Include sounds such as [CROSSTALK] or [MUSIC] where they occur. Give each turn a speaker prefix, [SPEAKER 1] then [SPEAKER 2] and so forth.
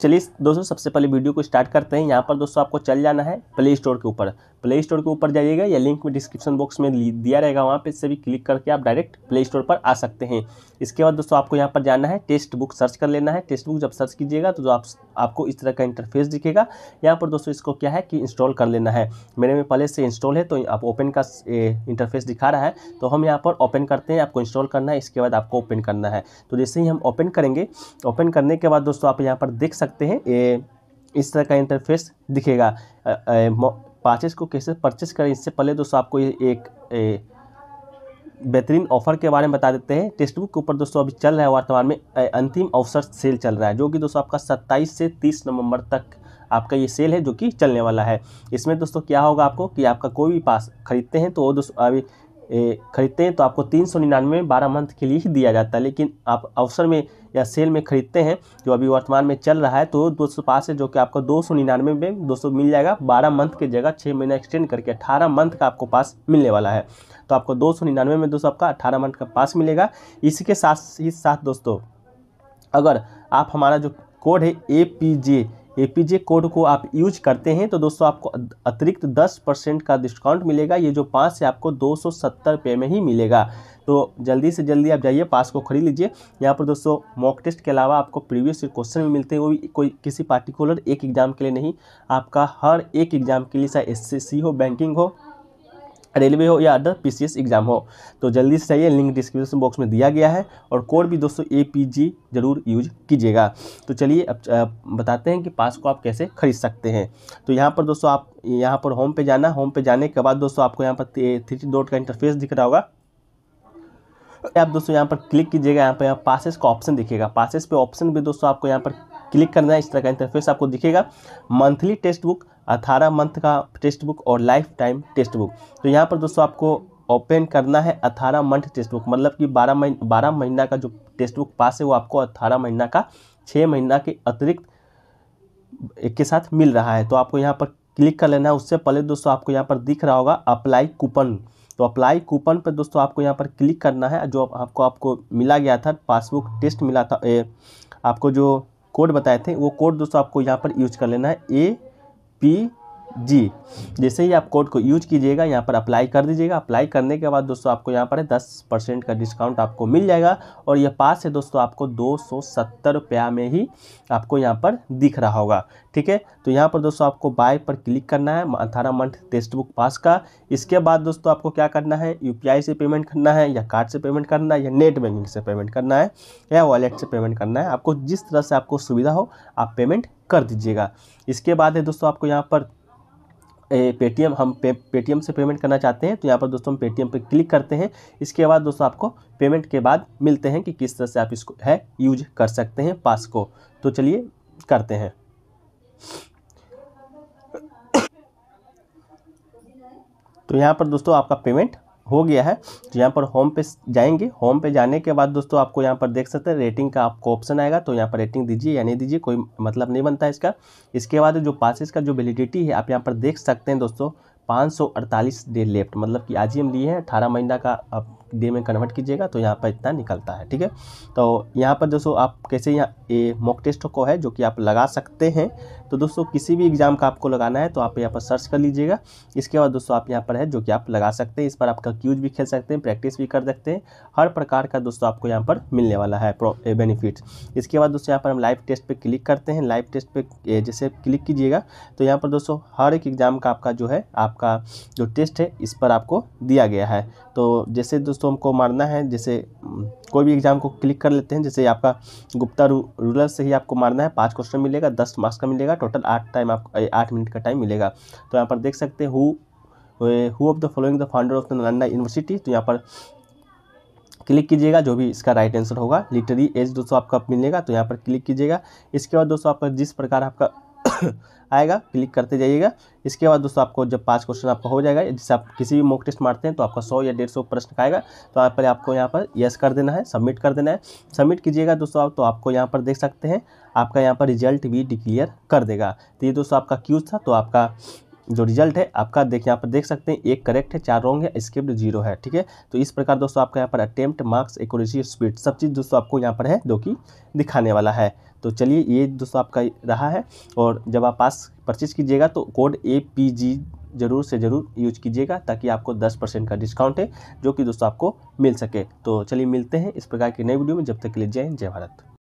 [SPEAKER 1] चलिए दोस्तों सबसे पहले वीडियो को स्टार्ट करते हैं यहाँ पर दोस्तों आपको चल जाना है प्ले स्टोर के ऊपर प्ले स्टोर के ऊपर जाइएगा या लिंक में डिस्क्रिप्शन बॉक्स में दिया रहेगा वहाँ पे से भी क्लिक करके आप डायरेक्ट प्ले स्टोर पर आ सकते हैं इसके बाद दोस्तों आपको यहाँ पर जाना है टेस्ट बुक सर्च कर लेना है टेस्ट बुक जब सर्च कीजिएगा तो आप, आपको इस तरह का इंटरफेस दिखेगा यहाँ पर दोस्तों इसको क्या है कि इंस्टॉल कर लेना है मेरे में पहले से इंस्टॉल है तो आप ओपन का इंटरफेस दिखा रहा है तो हम यहाँ पर ओपन करते हैं आपको इंस्टॉल करना है इसके बाद आपको ओपन करना है तो जैसे ही हम ओपन करेंगे ओपन करने के बाद दोस्तों आप यहाँ पर देख सकते सकते हैं ये इस तरह का इंटरफेस दिखेगा पाचेस को कैसे परचेस करें इससे पहले दोस्तों आपको ये एक बेहतरीन ऑफर के बारे में बता देते हैं टेक्स्ट बुक के ऊपर दोस्तों अभी चल रहा है वर्तमान में अंतिम अवसर सेल चल रहा है जो कि दोस्तों आपका 27 से 30 नवंबर तक आपका ये सेल है जो कि चलने वाला है इसमें दोस्तों क्या होगा आपको कि आपका कोई भी पास खरीदते हैं तो वो दोस्तों अभी खरीदते हैं तो आपको तीन सौ निन्यानवे बारह मंथ के लिए ही दिया जाता है लेकिन आप अवसर में या सेल में खरीदते हैं जो अभी वर्तमान में चल रहा है तो दो सौ पास है जो कि आपको दो सौ निन्यानवे में दो मिल जाएगा बारह मंथ की जगह छः महीना एक्सटेंड करके अठारह मंथ का आपको पास मिलने वाला है तो आपको दो सौ निन्यानवे में दोस्तों आपका अठारह मंथ का पास मिलेगा इसी के साथ ही साथ दोस्तों अगर आप हमारा जो कोड है A P J A code को आप यूज करते हैं तो दोस्तों आपको अतिरिक्त 10 परसेंट का डिस्काउंट मिलेगा ये जो पास है आपको दो सौ रुपये में ही मिलेगा तो जल्दी से जल्दी आप जाइए पास को खरीद लीजिए यहाँ पर दोस्तों मॉक टेस्ट के अलावा आपको प्रीवियस क्वेश्चन भी मिलते हैं वो भी कोई किसी पार्टिकुलर एक एग्ज़ाम के लिए नहीं आपका हर एक एग्ज़ाम के लिए चाहे एस हो बैंकिंग हो रेलवे हो या अदर पी एग्जाम हो तो जल्दी से चाहिए लिंक डिस्क्रिप्शन बॉक्स में दिया गया है और कोड भी दोस्तों ए ज़रूर यूज कीजिएगा तो चलिए अब बताते हैं कि पास को आप कैसे खरीद सकते हैं तो यहाँ पर दोस्तों आप यहाँ पर होम पे जाना होम पे जाने के बाद दोस्तों आपको यहाँ पर थ्री डॉट का इंटरफेस दिख रहा होगा आप दोस्तों यहाँ पर क्लिक कीजिएगा यहाँ पर यहाँ का ऑप्शन दिखेगा पासिस पे ऑप्शन भी दोस्तों आपको यहाँ पर क्लिक करना है इस तरह का इंटरफेस आपको दिखेगा मंथली टेक्स्ट बुक अठारह मंथ का टेक्स्ट बुक और लाइफ टाइम टेक्स्ट बुक तो यहाँ पर दोस्तों आपको ओपन करना है अठारह मंथ टेक्स्ट बुक मतलब कि बारह मही बारह महीना का जो टेक्स्ट बुक पास है वो आपको अठारह महीना का छः महीना के अतिरिक्त के साथ मिल रहा है तो आपको यहाँ पर क्लिक कर लेना है उससे पहले दोस्तों आपको यहाँ पर दिख रहा होगा अप्लाई कूपन तो अप्लाई कूपन पर दोस्तों आपको यहाँ पर क्लिक करना है जो आपको आपको मिला गया था पासबुक टेस्ट मिला था ए, आपको जो कोड बताए थे वो कोड दोस्तों आपको यहाँ पर यूज कर लेना है ए पी जी जैसे ही आप कोड को यूज कीजिएगा यहाँ पर अप्लाई कर दीजिएगा अप्लाई करने के बाद दोस्तों आपको यहाँ पर दस परसेंट का डिस्काउंट आपको मिल जाएगा और यह पास है दोस्तों आपको दो सौ सत्तर रुपया में ही आपको यहाँ पर दिख रहा होगा ठीक है तो यहाँ पर दोस्तों आपको बाय पर क्लिक करना है अठारह मंथ टेक्स्ट बुक पास का इसके बाद दोस्तों आपको क्या करना है यू से पेमेंट करना है या कार्ड से पेमेंट करना है या नेट बैंकिंग से पेमेंट करना है या वॉलेट से पेमेंट करना है आपको जिस तरह से आपको सुविधा हो आप पेमेंट कर दीजिएगा इसके बाद है दोस्तों आपको यहाँ पर पेटीएम हम पे पेटीएम से पेमेंट करना चाहते हैं तो यहाँ पर दोस्तों हम पेटीएम पर क्लिक करते हैं इसके बाद दोस्तों आपको पेमेंट के बाद मिलते हैं कि किस तरह से आप इसको है यूज कर सकते हैं पास को तो चलिए करते हैं तो यहाँ पर दोस्तों आपका पेमेंट हो गया है तो यहाँ पर होम पे जाएंगे होम पे जाने के बाद दोस्तों आपको यहाँ पर देख सकते हैं रेटिंग का आपको ऑप्शन आएगा तो यहाँ पर रेटिंग दीजिए या नहीं दीजिए कोई मतलब नहीं बनता है इसका इसके बाद जो पासिस का जो वेलिडिटी है आप यहाँ पर देख सकते हैं दोस्तों 548 डे लेफ्ट मतलब कि आज ही हम लिए हैं अठारह महीना का डे में कन्वर्ट कीजिएगा तो यहाँ पर इतना निकलता है ठीक है तो यहाँ पर दोस्तों आप कैसे यहाँ ये मॉक टेस्ट को है जो कि आप लगा सकते हैं तो दोस्तों किसी भी एग्ज़ाम का आपको लगाना है तो आप यहाँ पर सर्च कर लीजिएगा इसके बाद दोस्तों आप यहाँ पर है जो कि आप लगा सकते हैं इस पर आपका क्यूज भी खेल सकते हैं प्रैक्टिस भी कर सकते हैं हर प्रकार का दोस्तों आपको यहाँ पर मिलने वाला है बेनिफिट इसके बाद दोस्तों यहाँ पर हम लाइव टेस्ट पर क्लिक करते हैं लाइव टेस्ट पर जैसे क्लिक कीजिएगा तो यहाँ पर दोस्तों हर एक एग्ज़ाम का आपका जो है आपका जो टेस्ट है इस पर आपको दिया गया है तो जैसे दोस्तों दोस्तों हमको मारना है जैसे कोई भी एग्ज़ाम को क्लिक कर लेते हैं जैसे आपका गुप्ता रू, रूरल से ही आपको मारना है पाँच क्वेश्चन मिलेगा दस मार्क्स का मिलेगा टोटल आठ टाइम आपको आठ मिनट का टाइम मिलेगा तो यहाँ पर देख सकते हैं who who of the following the founder of the Nalanda university तो यहाँ पर क्लिक कीजिएगा जो भी इसका राइट आंसर होगा लिटरी एज दोस्तों आपका मिलेगा तो यहाँ पर क्लिक कीजिएगा इसके बाद दोस्तों आपका जिस प्रकार आपका [COUGHS] आएगा क्लिक करते जाइएगा इसके बाद दोस्तों आपको जब पांच क्वेश्चन आपका हो जाएगा जैसे आप किसी भी मॉक टेस्ट मारते हैं तो आपका सौ या डेढ़ सौ प्रश्न का आएगा तो आप पहले आपको यहाँ पर यस कर देना है सबमिट कर देना है सबमिट कीजिएगा दोस्तों आप तो आपको यहाँ पर देख सकते हैं आपका यहाँ पर रिजल्ट भी डिक्लेयर कर देगा तो ये दोस्तों आपका क्यूज था तो आपका जो रिजल्ट है आपका देख यहाँ पर देख सकते हैं एक करेक्ट है चार रॉन्ग है स्क्रिप्ट जीरो है ठीक है तो इस प्रकार दोस्तों आपका यहाँ पर अटेम्प्ट मार्क्स एक्यूरेसी स्पीड सब चीज़ दोस्तों आपको यहाँ पर है जो कि दिखाने वाला है तो चलिए ये दोस्तों आपका रहा है और जब आप पास परचेज कीजिएगा तो कोड ए पी जी ज़रूर से ज़रूर यूज कीजिएगा ताकि आपको 10 परसेंट का डिस्काउंट है जो कि दोस्तों आपको मिल सके तो चलिए मिलते हैं इस प्रकार की नई वीडियो में जब तक के लिए जय हिंद जय भारत